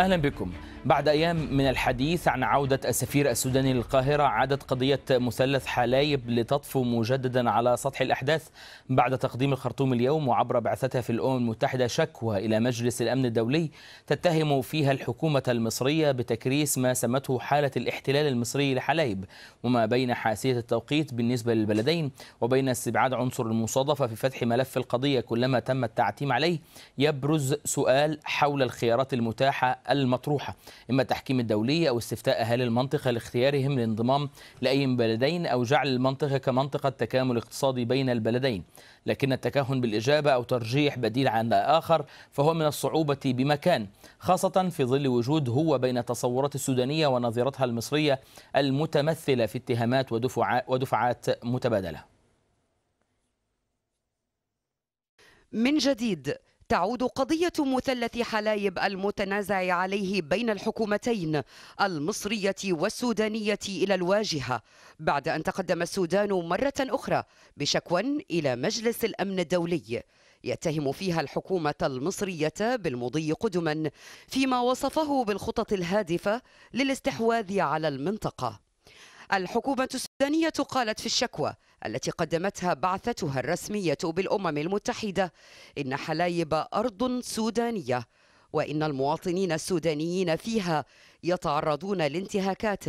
أهلا بكم بعد أيام من الحديث عن عودة السفير السوداني للقاهرة عادت قضية مثلث حلايب لتطفو مجددا على سطح الأحداث بعد تقديم الخرطوم اليوم وعبر بعثتها في الأمم المتحدة شكوى إلى مجلس الأمن الدولي تتهم فيها الحكومة المصرية بتكريس ما سمته حالة الاحتلال المصري لحلايب وما بين حاسية التوقيت بالنسبة للبلدين وبين استبعاد عنصر المصادفة في فتح ملف القضية كلما تم التعتيم عليه يبرز سؤال حول الخيارات المتاحة المطروحة إما التحكيم الدولي أو استفتاء أهالي المنطقة لاختيارهم للانضمام لأي بلدين أو جعل المنطقة كمنطقة تكامل اقتصادي بين البلدين لكن التكهن بالإجابة أو ترجيح بديل عن آخر فهو من الصعوبة بمكان خاصة في ظل وجود هو بين التصورات السودانية ونظيرتها المصرية المتمثلة في اتهامات ودفعات متبادلة من جديد تعود قضية مثلث حلايب المتنازع عليه بين الحكومتين المصرية والسودانية إلى الواجهة بعد أن تقدم السودان مرة أخرى بشكوى إلى مجلس الأمن الدولي يتهم فيها الحكومة المصرية بالمضي قدما فيما وصفه بالخطط الهادفة للاستحواذ على المنطقة الحكومة السودانية قالت في الشكوى التي قدمتها بعثتها الرسمية بالأمم المتحدة إن حلايب أرض سودانية وإن المواطنين السودانيين فيها يتعرضون لانتهاكات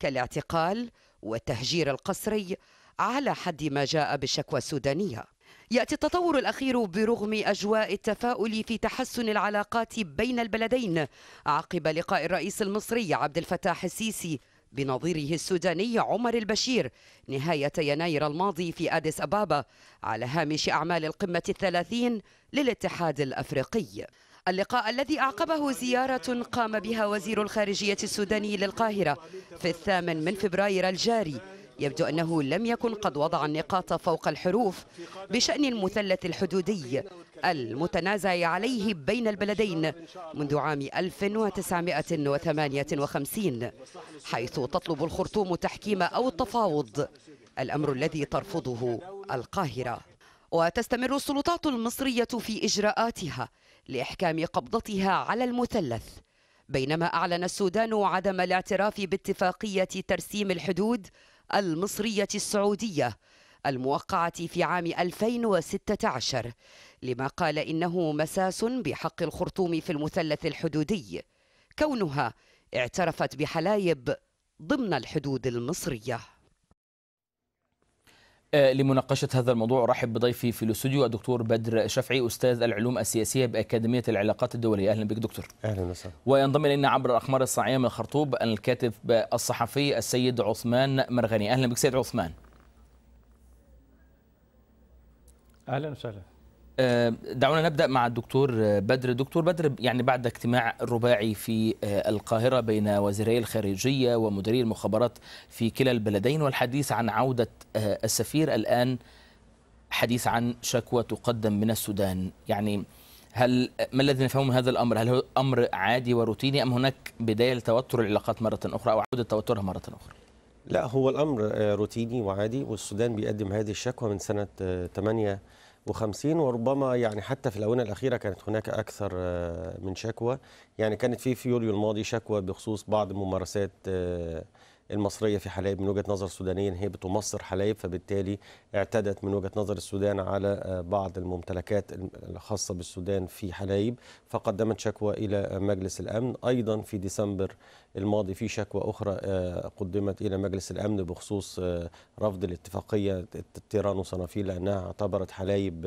كالاعتقال والتهجير القسري على حد ما جاء بالشكوى السودانية يأتي التطور الأخير برغم أجواء التفاؤل في تحسن العلاقات بين البلدين عقب لقاء الرئيس المصري عبد الفتاح السيسي بنظيره السوداني عمر البشير نهاية يناير الماضي في أديس أبابا على هامش أعمال القمة الثلاثين للاتحاد الأفريقي اللقاء الذي أعقبه زيارة قام بها وزير الخارجية السوداني للقاهرة في الثامن من فبراير الجاري يبدو أنه لم يكن قد وضع النقاط فوق الحروف بشأن المثلث الحدودي المتنازع عليه بين البلدين منذ عام 1958 حيث تطلب الخرطوم تحكيم أو التفاوض الأمر الذي ترفضه القاهرة وتستمر السلطات المصرية في إجراءاتها لإحكام قبضتها على المثلث بينما أعلن السودان عدم الاعتراف باتفاقية ترسيم الحدود المصرية السعودية الموقعة في عام 2016 لما قال إنه مساس بحق الخرطوم في المثلث الحدودي كونها اعترفت بحلايب ضمن الحدود المصريه آه، لمناقشة هذا الموضوع أرحب بضيفي في الاستوديو الدكتور بدر شفعي أستاذ العلوم السياسية بأكاديمية العلاقات الدولية أهلا بك دكتور أهلا وسهلا وينضم إلينا عبر الأقمار الصناعية من الخرطوب الكاتب الصحفي السيد عثمان مرغني أهلا بك سيد عثمان أهلا وسهلا آه، دعونا نبدا مع الدكتور بدر دكتور بدر يعني بعد اجتماع رباعي في آه، القاهره بين وزيري الخارجيه ومديري المخابرات في كلا البلدين والحديث عن عوده آه، السفير الان حديث عن شكوى تقدم من السودان يعني هل ما الذي نفهمه من هذا الامر هل هو امر عادي وروتيني ام هناك بدايه لتوتر العلاقات مره اخرى او عوده توترها مره اخرى لا هو الامر روتيني وعادي والسودان بيقدم هذه الشكوى من سنه 8 وخمسين وربما يعني حتى في الآونة الأخيرة كانت هناك أكثر آه، من شكوى يعني كانت في في يوليو الماضي شكوى بخصوص بعض ممارسات آه، المصرية في حلايب من وجهة نظر سودانيا هي بتمصر حلايب فبالتالي اعتدت من وجهة نظر السودان على آه، بعض الممتلكات الخاصة بالسودان في حلايب فقدمت شكوى إلى مجلس الأمن أيضا في ديسمبر الماضي في شكوى أخرى آه، قدمت إلى مجلس الأمن بخصوص آه، رفض الاتفاقية التيران وصنافيل لأنها اعتبرت حلايب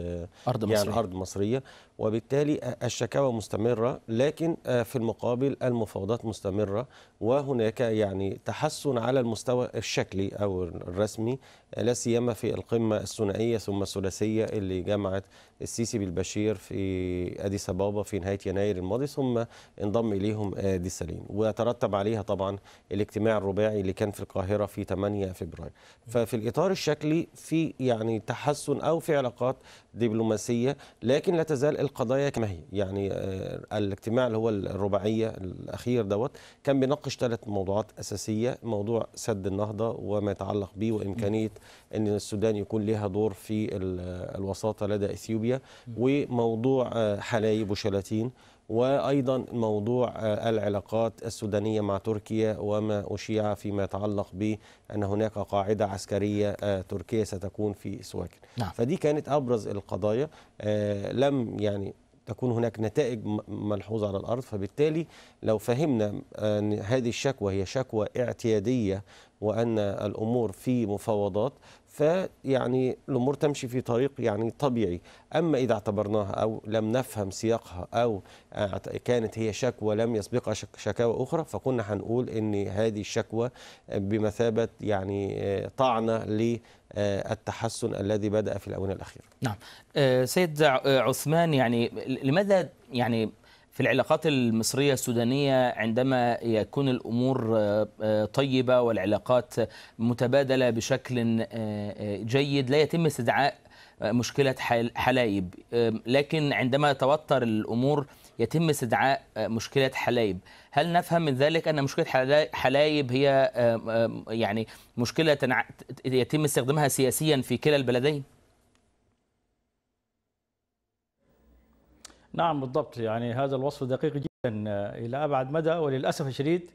أرض يعني مصرية. يعني أرض مصرية وبالتالي الشكاوى مستمرة لكن في المقابل المفاوضات مستمرة وهناك يعني تحسن يحدثون على المستوى الشكلي أو الرسمي لا سيما في القمة الثنائية ثم الثلاثية اللي جمعت السيسي بالبشير في أديس أبابا في نهاية يناير الماضي ثم انضم إليهم دي سليم وترتب عليها طبعا الاجتماع الرباعي اللي كان في القاهرة في 8 فبراير ففي الإطار الشكلي في يعني تحسن أو في علاقات دبلوماسية لكن لا تزال القضايا كما هي يعني آه، الاجتماع اللي هو الرباعية الأخير دوت كان بيناقش ثلاث موضوعات أساسية موضوع سد النهضة وما يتعلق به وإمكانية أن السودان يكون لها دور في آه، الوساطة لدى إثيوبيا وموضوع آه، حلايب وشلاتين وأيضا موضوع آه، العلاقات السودانية مع تركيا وما أشيع فيما يتعلق بأن هناك قاعدة عسكرية آه، تركية ستكون في سواكن نعم. فدي كانت أبرز القضايا آه، لم يعني تكون هناك نتائج ملحوظة على الأرض فبالتالي لو فهمنا أن هذه الشكوى هي شكوى اعتيادية وان الامور في مفاوضات فيعني الامور تمشي في طريق يعني طبيعي اما اذا اعتبرناها او لم نفهم سياقها او كانت هي شكوى لم يسبقها شكاوى اخرى فكنا هنقول ان هذه الشكوى بمثابه يعني آه، طعنه آه، للتحسن الذي بدا في الاونه الاخيره نعم آه، سيد عثمان يعني لماذا يعني في العلاقات المصرية السودانية عندما يكون الأمور آه، آه، طيبة والعلاقات متبادلة بشكل آه، جيد لا يتم استدعاء مشكلة حلايب لكن عندما توتر الأمور يتم استدعاء مشكلة حلايب هل نفهم من ذلك أن مشكلة حلايب هي يعني مشكلة يتم استخدامها سياسيا في كلا البلدين؟ نعم بالضبط يعني هذا الوصف دقيق جدا آه، إلى أبعد مدى وللأسف الشديد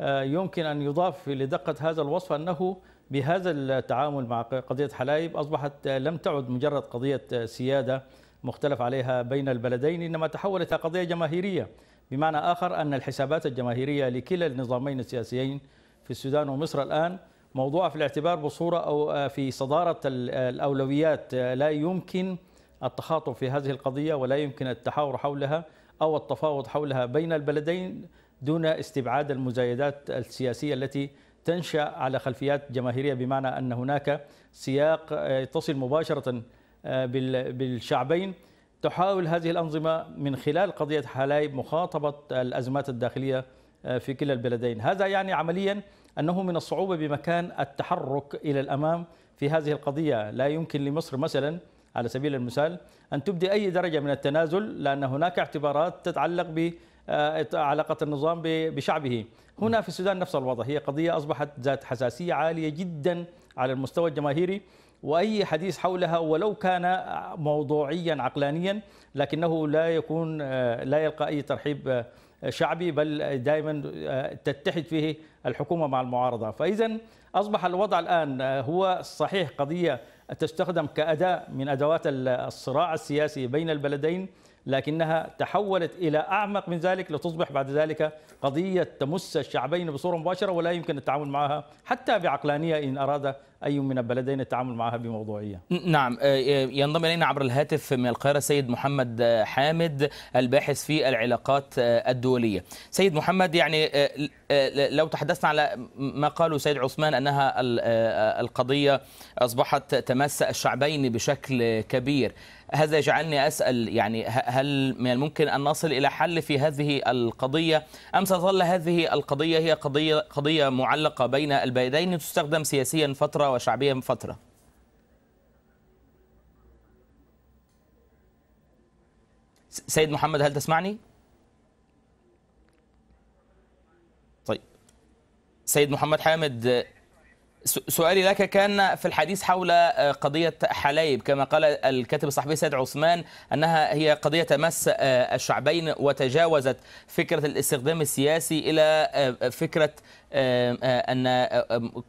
آه، يمكن أن يضاف لدقة هذا الوصف أنه بهذا التعامل مع قضية حلايب أصبحت آه، لم تعد مجرد قضية سيادة مختلف عليها بين البلدين إنما تحولت إلى قضية جماهيرية بمعنى آخر أن الحسابات الجماهيرية لكلا النظامين السياسيين في السودان ومصر الآن موضوع في الاعتبار بصورة أو في صدارة الأولويات لا يمكن التخاطب في هذه القضية ولا يمكن التحاور حولها أو التفاوض حولها بين البلدين دون استبعاد المزايدات السياسية التي تنشأ على خلفيات جماهيرية بمعنى أن هناك سياق آه، يتصل مباشرة آه، بالشعبين تحاول هذه الأنظمة من خلال قضية حلايب مخاطبة الأزمات الداخلية آه، في كلا البلدين هذا يعني عمليا أنه من الصعوبة بمكان التحرك إلى الأمام في هذه القضية لا يمكن لمصر مثلا على سبيل المثال أن تبدي أي درجة من التنازل لأن هناك اعتبارات تتعلق ب آه، علاقة النظام بشعبه هنا في السودان نفس الوضع هي قضية أصبحت ذات حساسية عالية جدا على المستوى الجماهيري وأي حديث حولها ولو كان موضوعيا عقلانيا لكنه لا يكون آه، لا يلقى أي ترحيب آه، شعبي بل دائما تتحد فيه الحكومة مع المعارضة فإذا أصبح الوضع الآن هو صحيح قضية تستخدم كأداة من أدوات الصراع السياسي بين البلدين لكنها تحولت إلى أعمق من ذلك لتصبح بعد ذلك قضية تمس الشعبين بصورة مباشرة ولا يمكن التعامل معها حتى بعقلانية إن أراد أي من البلدين التعامل معها بموضوعية نعم آه، آه، ينضم إلينا عبر الهاتف من القاهرة سيد محمد آه، حامد الباحث في العلاقات الدولية سيد محمد يعني لو تحدثنا على ما قاله سيد عثمان أنها القضية أصبحت تمس الشعبين بشكل كبير هذا يجعلني أسأل يعني هل من الممكن أن نصل إلى حل في هذه القضية أم ستظل هذه القضية هي قضية, قضية معلقة بين البلدين تستخدم سياسيا فترة شعبيه من فتره سيد محمد هل تسمعني طيب سيد محمد حامد سؤالي لك كان في الحديث حول آه، قضية حلايب كما قال الكاتب الصحفي سيد عثمان أنها هي قضية تمس آه، الشعبين وتجاوزت فكرة الاستخدام السياسي إلى آه، فكرة أن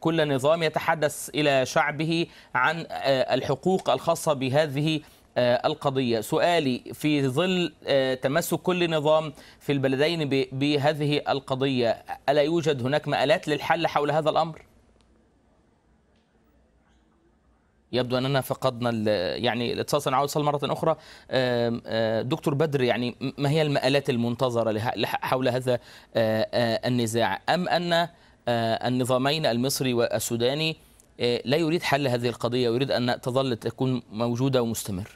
كل نظام يتحدث إلى شعبه عن الحقوق الخاصة بهذه القضية سؤالي في ظل تمسك كل نظام في البلدين بهذه القضية ألا يوجد هناك مآلات للحل حول هذا الأمر؟ يبدو اننا فقدنا يعني الاتصال سنعود مرة اخرى آه، دكتور بدر يعني ما هي المآلات المنتظرة حول هذا آه، آه، النزاع ام ان النظامين المصري والسوداني لا يريد حل هذه القضية ويريد ان تظل تكون موجودة ومستمر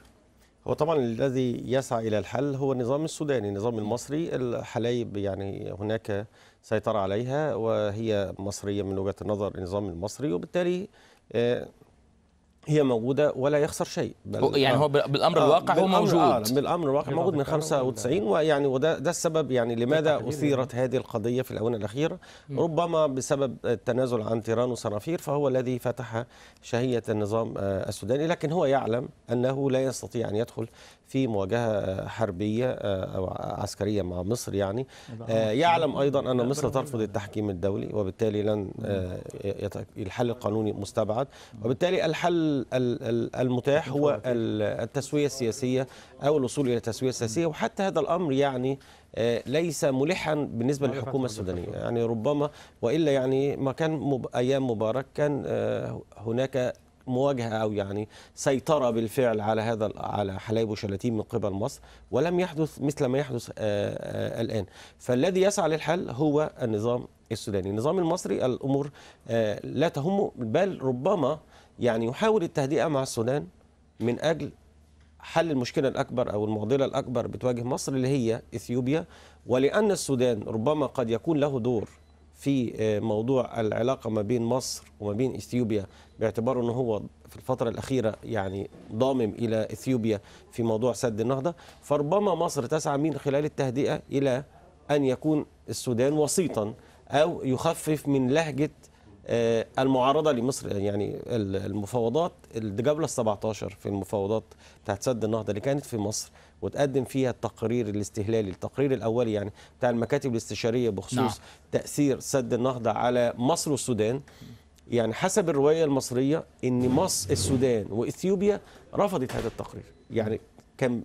هو طبعا الذي يسعى الى الحل هو النظام السوداني النظام المصري الحلايب يعني هناك سيطرة عليها وهي مصرية من وجهة النظر النظام المصري وبالتالي هي موجودة ولا يخسر شيء بل يعني هو آه. آه، آه، بالأمر الواقع هو موجود آه بالأمر الواقع موجود من 95 ويعني وده ده السبب يعني لماذا يعني. أثيرت هذه القضية في الآونة الأخيرة ربما بسبب التنازل عن تيران وصرافير فهو الذي فتح شهية النظام السوداني لكن هو يعلم أنه لا يستطيع أن يدخل في مواجهه حربيه آه، او عسكريه مع مصر يعني آه، يعلم ايضا ان مصر ترفض التحكيم الدولي وبالتالي لن الحل آه، القانوني مستبعد وبالتالي الحل المتاح هو التسويه السياسيه او الوصول الى التسويه السياسيه وحتى هذا الامر يعني ليس ملحا بالنسبه للحكومه السودانيه يعني ربما والا يعني ما كان ايام مبارك كان هناك مواجهه او يعني سيطره بالفعل على هذا على حلايب وشلاتين من قبل مصر ولم يحدث مثل ما يحدث آه، آه، الان فالذي يسعى للحل هو النظام السوداني النظام المصري الامور آه، لا تهمه بل ربما يعني يحاول التهدئه مع السودان من اجل حل المشكله الاكبر او المعضله الاكبر بتواجه مصر اللي هي اثيوبيا ولان السودان ربما قد يكون له دور في آه، موضوع العلاقه ما بين مصر وما بين اثيوبيا باعتبار ان هو في الفتره الاخيره يعني ضامم الى اثيوبيا في موضوع سد النهضه فربما مصر تسعى من خلال التهدئه الى ان يكون السودان وسيطا او يخفف من لهجه آه، المعارضه لمصر يعني المفاوضات الجولة 17 في المفاوضات بتاعت سد النهضه اللي كانت في مصر وتقدم فيها التقرير الاستهلالي التقرير الاولي يعني بتاع المكاتب الاستشاريه بخصوص نعم. تاثير سد النهضه على مصر والسودان يعني حسب الروايه المصريه ان مصر السودان واثيوبيا رفضت هذا التقرير يعني كان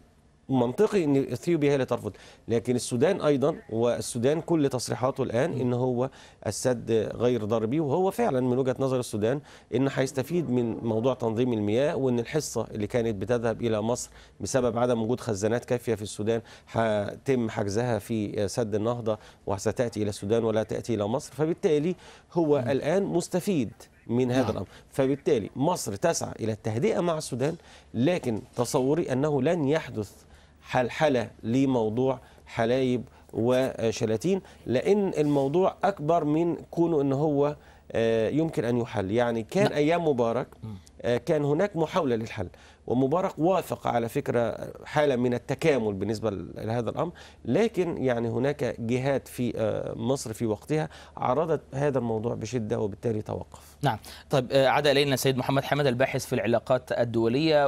منطقي ان اثيوبيا هي اللي ترفض لكن السودان ايضا والسودان كل تصريحاته الان ان هو السد غير ضربي وهو فعلا من وجهه نظر السودان ان هيستفيد من موضوع تنظيم المياه وان الحصه اللي كانت بتذهب الى مصر بسبب عدم وجود خزانات كافيه في السودان هتم حجزها في سد النهضه وستاتي الى السودان ولا تاتي الى مصر فبالتالي هو الان مستفيد من هذا نعم. الامر فبالتالي مصر تسعى الى التهدئه مع السودان لكن تصوري انه لن يحدث حلحله لموضوع حلايب وشلاتين لان الموضوع اكبر من كونه ان هو آه، يمكن ان يحل يعني كان ايام مبارك آه، كان هناك محاولة للحل ومبارك وافق على فكرة حالة من التكامل بالنسبة لهذا الأمر لكن يعني هناك جهات في آه، مصر في وقتها عرضت هذا الموضوع بشدة وبالتالي توقف نعم طيب آه، عاد إلينا السيد محمد حمد الباحث في العلاقات الدولية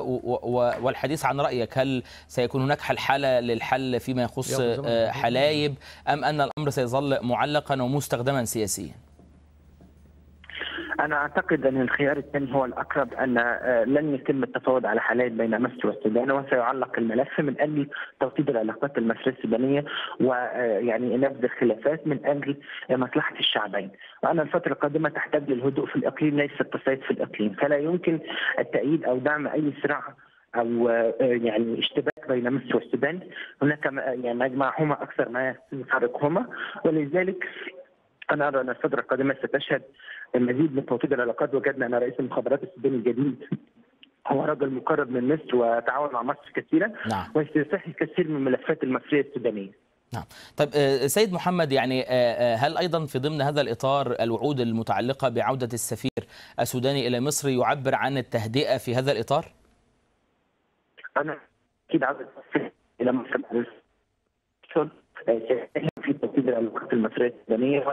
والحديث عن رأيك هل سيكون هناك حل حالة للحل فيما يخص حلايب أم أن الأمر سيظل معلقا ومستخدما سياسيا انا اعتقد ان الخيار الثاني هو الاقرب ان آه، لن يتم التفاوض على حاليا بين مصر والسودان وسيعلق الملف من اجل توطيد العلاقات المصريه السودانيه ويعني آه، نبذ الخلافات من اجل مصلحه الشعبين. وان الفتره القادمه تحتاج للهدوء في الاقليم ليس التصعيد في الاقليم، فلا يمكن التأييد او دعم اي صراع او آه، يعني اشتباك بين مصر والسودان هناك يعني يجمعهما اكثر ما يفرقهما ولذلك انا ارى ان الفتره القادمه ستشهد المزيد من توطيد العلاقات وجدنا ان رئيس المخابرات السوداني الجديد هو رجل مقرب من مصر وتعاون مع مصر كثيرا نعم. واستفتح كثير من الملفات المصريه السودانيه نعم طيب آه، سيد محمد يعني آه، آه، هل ايضا في ضمن هذا الاطار الوعود المتعلقه بعوده السفير السوداني الى مصر يعبر عن التهدئه في هذا الاطار؟ انا اكيد عوده السفير الى مصر في توطيد العلاقات المصريه السودانيه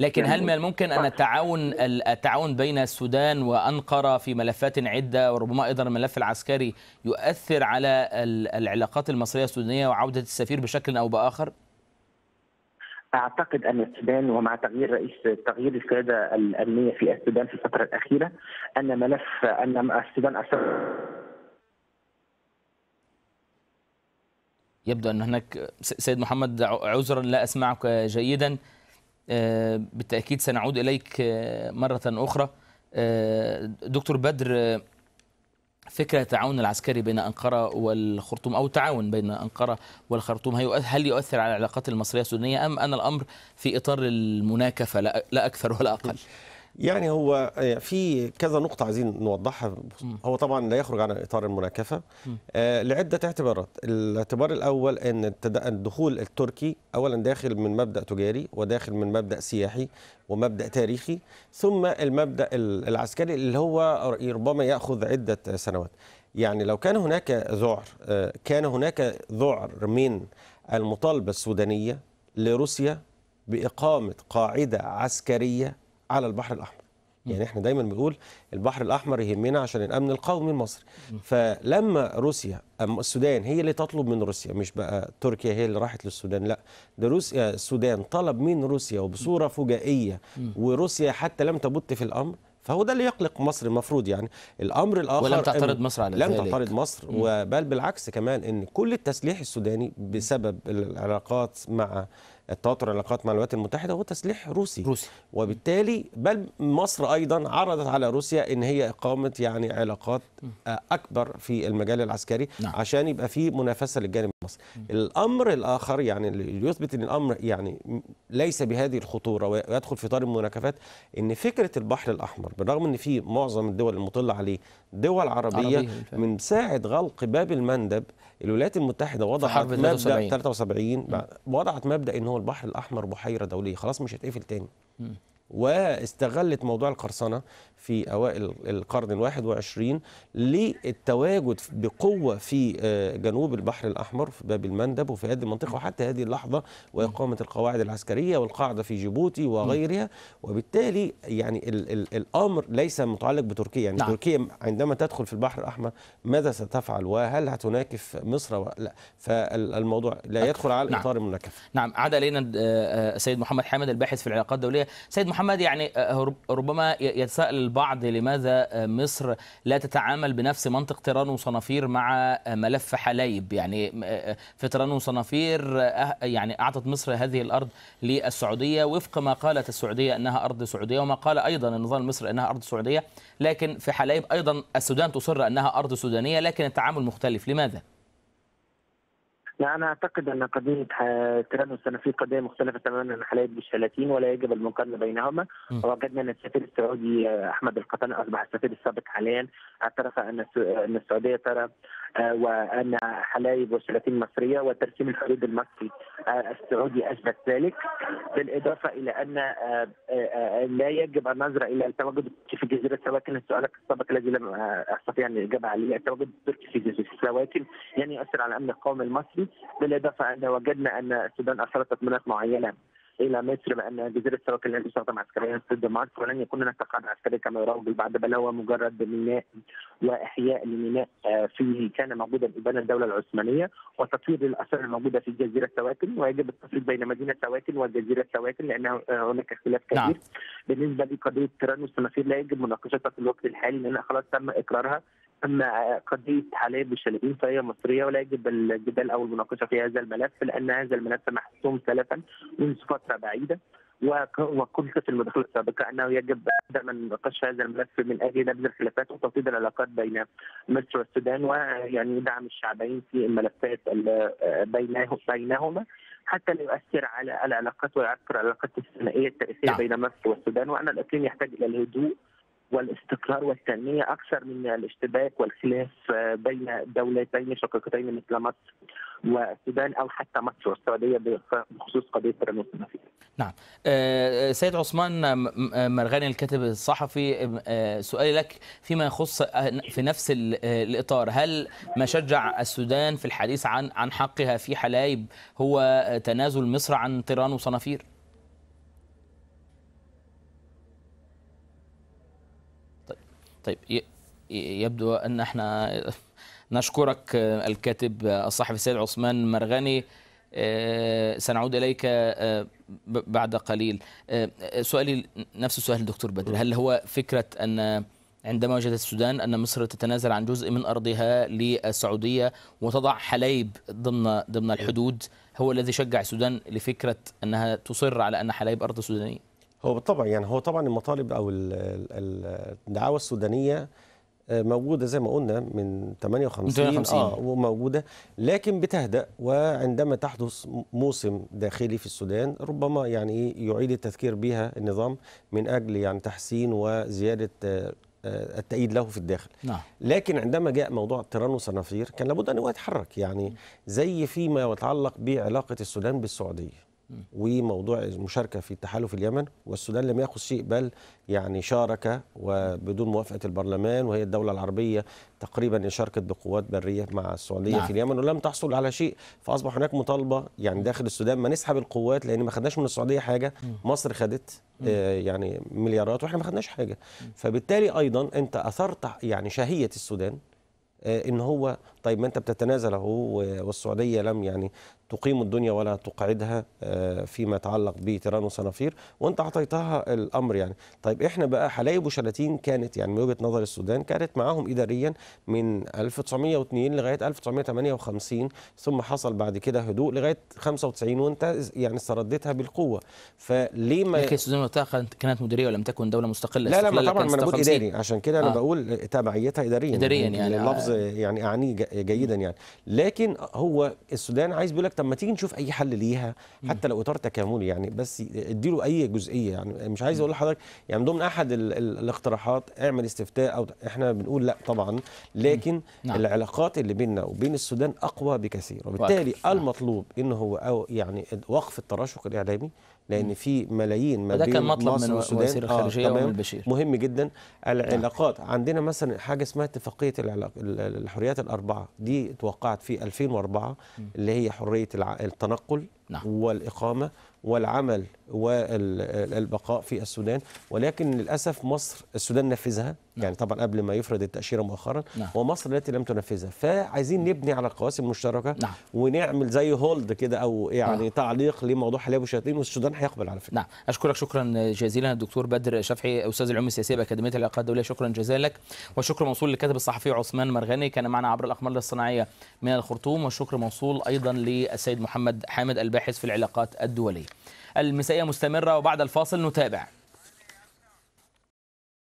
لكن يعني هل من الممكن ان التعاون التعاون بين السودان وانقره في ملفات عده وربما ايضا الملف العسكري يؤثر على العلاقات المصريه السودانيه وعوده السفير بشكل او باخر؟ اعتقد ان السودان ومع تغيير رئيس تغيير القياده الامنيه في السودان في الفتره الاخيره ان ملف ان السودان اثر يبدو ان هناك سيد محمد عذرا لا اسمعك جيدا آه، بالتاكيد سنعود اليك آه، مره اخرى آه، دكتور بدر فكرة التعاون العسكري بين أنقرة والخرطوم أو التعاون بين أنقرة والخرطوم هل يؤثر على العلاقات المصرية السودانية أم أن الأمر في إطار المناكفة لا أكثر ولا أقل؟ يعني هو آه، في كذا نقطة عايزين نوضحها هو طبعا لا يخرج عن إطار المناكفة آه، لعدة اعتبارات الاعتبار الأول أن الدخول التركي أولا داخل من مبدأ تجاري وداخل من مبدأ سياحي ومبدأ تاريخي ثم المبدأ العسكري اللي هو ربما يأخذ عدة سنوات يعني لو كان هناك ذعر آه، كان هناك ذعر من المطالبة السودانية لروسيا بإقامة قاعدة عسكرية على البحر الاحمر يعني احنا دايما بنقول البحر الاحمر يهمنا عشان الامن القومي المصري فلما روسيا أم السودان هي اللي تطلب من روسيا مش بقى تركيا هي اللي راحت للسودان لا ده روسيا آه، السودان طلب من روسيا وبصوره فجائيه وروسيا حتى لم تبت في الامر فهو ده اللي يقلق مصر المفروض يعني الامر الاخر ولم تعترض مصر على لم ذلك لم تعترض مصر وبل بالعكس كمان ان كل التسليح السوداني بسبب العلاقات مع التوتر العلاقات مع الولايات المتحده هو تسليح روسي روسي وبالتالي بل مصر ايضا عرضت على روسيا ان هي اقامه يعني علاقات آه، اكبر في المجال العسكري نعم. عشان يبقى في منافسه للجانب المصري الامر الاخر يعني اللي يثبت ان الامر يعني ليس بهذه الخطوره ويدخل في اطار المناكفات ان فكره البحر الاحمر بالرغم ان في معظم الدول المطله عليه دول عربيه, عربية من ساعه غلق باب المندب الولايات المتحده وضعت مبدا 73 وضعت مبدا ان هو هو البحر الاحمر بحيره دوليه خلاص مش هتقفل تاني واستغلت موضوع القرصنه في أوائل القرن الواحد وعشرين للتواجد بقوة في آه، جنوب البحر الأحمر في باب المندب وفي هذه المنطقة وحتى هذه اللحظة وإقامة القواعد العسكرية والقاعدة في جيبوتي وغيرها وبالتالي يعني الـ الـ الأمر ليس متعلق بتركيا يعني لا. نعم. تركيا عندما تدخل في البحر الأحمر ماذا ستفعل وهل هتناكف مصر لا فالموضوع لا يدخل على نعم. إطار المناكفة نعم عاد إلينا السيد آه، آه، محمد حامد الباحث في العلاقات الدولية سيد محمد يعني ربما يتساءل البعض لماذا مصر لا تتعامل بنفس منطق تيران وصنافير مع ملف حلايب يعني آه، آه، في تيران وصنافير آه، يعني أعطت مصر هذه الأرض للسعودية وفق ما قالت السعودية أنها أرض سعودية وما قال أيضا النظام المصري أنها أرض سعودية لكن في حلايب أيضا السودان تصر أنها أرض سودانية لكن التعامل مختلف لماذا؟ لا أنا أعتقد أن قضية آه، تيران والسنافير قضية مختلفة تماما عن حلايب بالشلاتين ولا يجب المقارنة بينهما وجدنا أن السفير السعودي آه، أحمد القطن أصبح السفير السابق حاليا اعترف ان ان السعوديه ترى آه، وان حلايب وسلاتين مصريه وترسيم الحدود المصري آه، السعودي اثبت ذلك بالاضافه الى ان آه، لا يجب ان الى التواجد في جزيره سواكن سؤالك السابق الذي لم استطيع ان الاجابه عليه التواجد التركي في جزيره سواكن يعني يؤثر على الامن القومي المصري بالاضافه ان وجدنا ان السودان اثرت تطمينات معينه الى مصر بان جزيره سواكن لن تستخدم عسكريا ضد دمشق ولن يكون هناك قاعده عسكريه كما يروج البعض بل هو مجرد ميناء واحياء لميناء آه، فيه كان موجودا ابان الدوله العثمانيه وتطوير الاثار الموجوده في جزيره سواكن ويجب التفريق بين مدينه سواكن وجزيره سواكن لان آه، هناك اختلاف نعم. كبير نعم. بالنسبه لقضيه تيران والصنافير لا يجب مناقشتها في الوقت الحالي لان خلاص تم اقرارها اما قضيه حالات بالشلبيين فهي مصريه ولا يجب الجدال او المناقشه في هذا الملف لان هذا الملف محسوم سلفا منذ فتره بعيده وقلت في المداخله السابقه انه يجب دائما نقاش هذا الملف من اجل نبذ الخلافات وتوطيد العلاقات بين مصر والسودان ويعني دعم الشعبين في الملفات بينهما حتى لا يؤثر على العلاقات ويعكر العلاقات الثنائيه التاريخيه نعم. بين مصر والسودان وان الاقليم يحتاج الى الهدوء والاستقرار والتنمية أكثر من الاشتباك والخلاف آه، بين دولتين شقيقتين مثل مصر والسودان أو حتى مصر والسعودية بخصوص قضية الرموز النفيسة. نعم. آه، آه، سيد عثمان مرغني الكاتب الصحفي سؤالي لك فيما يخص في نفس الإطار هل ما شجع السودان في الحديث عن عن حقها في حلايب هو تنازل مصر عن طيران وصنافير؟ طيب يبدو ان احنا نشكرك آه، الكاتب آه، الصحفي السيد عثمان مرغني آه، سنعود اليك بعد قليل سؤالي نفس السؤال للدكتور بدر هل هو فكره ان عندما وجدت السودان ان مصر تتنازل عن جزء من ارضها للسعوديه وتضع حلايب ضمن ضمن الحدود هو الذي شجع السودان لفكره انها تصر على ان حلايب ارض سودانيه هو بالطبع يعني هو طبعا المطالب او الدعاوى السودانيه آه، موجوده زي ما قلنا من 58 58 اه وموجوده لكن بتهدأ وعندما تحدث موسم داخلي في السودان ربما يعني يعيد التذكير بها النظام من اجل يعني تحسين وزياده آه، آه، التأييد له في الداخل نعم. لكن عندما جاء موضوع تيران وصنافير كان لابد أن هو يتحرك يعني زي فيما يتعلق بعلاقة السودان بالسعودية وموضوع المشاركه في التحالف اليمن والسودان لم ياخذ شيء بل يعني شارك وبدون موافقه البرلمان وهي الدوله العربيه تقريبا شاركت بقوات بريه مع السعوديه نعم. في اليمن ولم تحصل على شيء فاصبح هناك مطالبه يعني داخل السودان ما نسحب القوات لان ما خدناش من السعوديه حاجه مصر خدت آه، يعني مليارات واحنا ما خدناش حاجه فبالتالي ايضا انت اثرت يعني شهيه السودان آه، ان هو طيب ما انت بتتنازل اهو والسعوديه لم يعني تقيم الدنيا ولا تقعدها آه، فيما يتعلق بتيران وصنافير وانت اعطيتها الامر يعني طيب احنا بقى حلايب وشلاتين كانت يعني من وجهه نظر السودان كانت معاهم اداريا من 1902 لغايه 1958 ثم حصل بعد كده هدوء لغايه 95 وانت يعني استردتها بالقوه فليه ما لكن السودان وقتها كانت مديريه ولم تكن دوله مستقله لا لا طبعا ما انا بقول اداري عشان كده انا آه. بقول تبعيتها اداريا اداريا يعني, يعني آه. اللفظ يعني اعنيه جيدا يعني لكن هو السودان عايز بيقول لك طب ما تيجي نشوف اي حل ليها حتى لو اطار تكاملي يعني بس اديله اي جزئيه يعني مش عايز اقول لحضرتك يعني ضمن احد الاقتراحات اعمل استفتاء او احنا بنقول لا طبعا لكن نعم. العلاقات اللي بيننا وبين السودان اقوى بكثير وبالتالي وأكثر. المطلوب ان هو أو يعني وقف التراشق الاعلامي لان في ملايين ما بين مصر والسودان آه تمام مهم جدا العلاقات نعم. عندنا مثلا حاجه اسمها اتفاقيه العلاق... الحريات الاربعه دي اتوقعت في 2004 اللي هي حريه التنقل نعم. والإقامة والعمل والبقاء في السودان ولكن للأسف مصر السودان نفذها نعم. يعني طبعا قبل ما يفرض التأشيرة مؤخرا نعم. ومصر التي لم تنفذها فعايزين نبني على القواسم المشتركة نعم. ونعمل زي هولد كده أو يعني نعم. تعليق لموضوع حلاب الشياطين والسودان هيقبل على فكرة نعم أشكرك شكرا جزيلا الدكتور بدر شفحي أستاذ العلوم السياسية بأكاديمية العلاقات الدولية شكرا جزيلا لك والشكر موصول للكاتب الصحفي عثمان مرغني كان معنا عبر الأقمار الصناعية من الخرطوم والشكر موصول أيضا للسيد محمد حامد الب الباحث في العلاقات الدولية المسائية مستمرة وبعد الفاصل نتابع